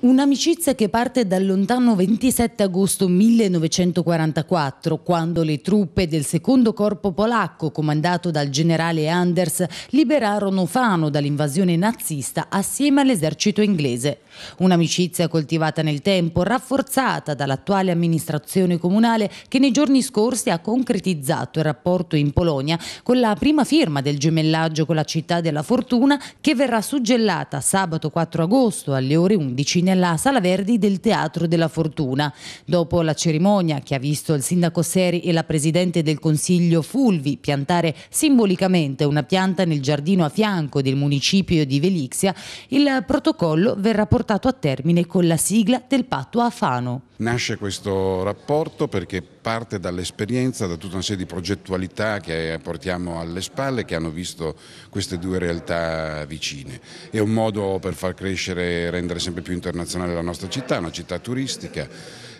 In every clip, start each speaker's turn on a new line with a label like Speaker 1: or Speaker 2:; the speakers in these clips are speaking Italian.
Speaker 1: Un'amicizia che parte dal lontano 27 agosto 1944, quando le truppe del secondo corpo polacco, comandato dal generale Anders, liberarono Fano dall'invasione nazista assieme all'esercito inglese. Un'amicizia coltivata nel tempo, rafforzata dall'attuale amministrazione comunale che nei giorni scorsi ha concretizzato il rapporto in Polonia con la prima firma del gemellaggio con la città della fortuna che verrà suggellata sabato 4 agosto alle ore 11 nella Sala Verdi del Teatro della Fortuna. Dopo la cerimonia che ha visto il sindaco Seri e la presidente del Consiglio Fulvi piantare simbolicamente una pianta nel giardino a fianco del municipio di Velixia, il protocollo verrà portato a termine con la sigla del patto a Fano.
Speaker 2: Nasce questo rapporto perché parte dall'esperienza, da tutta una serie di progettualità che portiamo alle spalle che hanno visto queste due realtà vicine. È un modo per far crescere e rendere sempre più internazionale la nostra città, una città turistica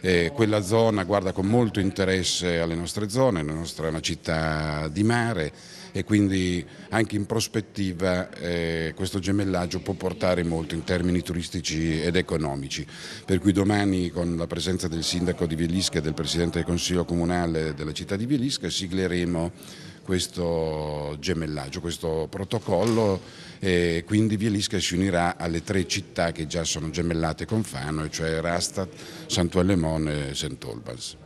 Speaker 2: eh, quella zona guarda con molto interesse alle nostre zone, la nostra è una città di mare e quindi anche in prospettiva eh, questo gemellaggio può portare molto in termini turistici ed economici. Per cui domani con la presenza del sindaco di Vielisca e del Presidente del Consiglio Comunale della città di Vielisca sigleremo questo gemellaggio, questo protocollo, e quindi Vielisca si unirà alle tre città che
Speaker 1: già sono gemellate con Fano, cioè Rastat, Santuellemon e Sant'Olbans.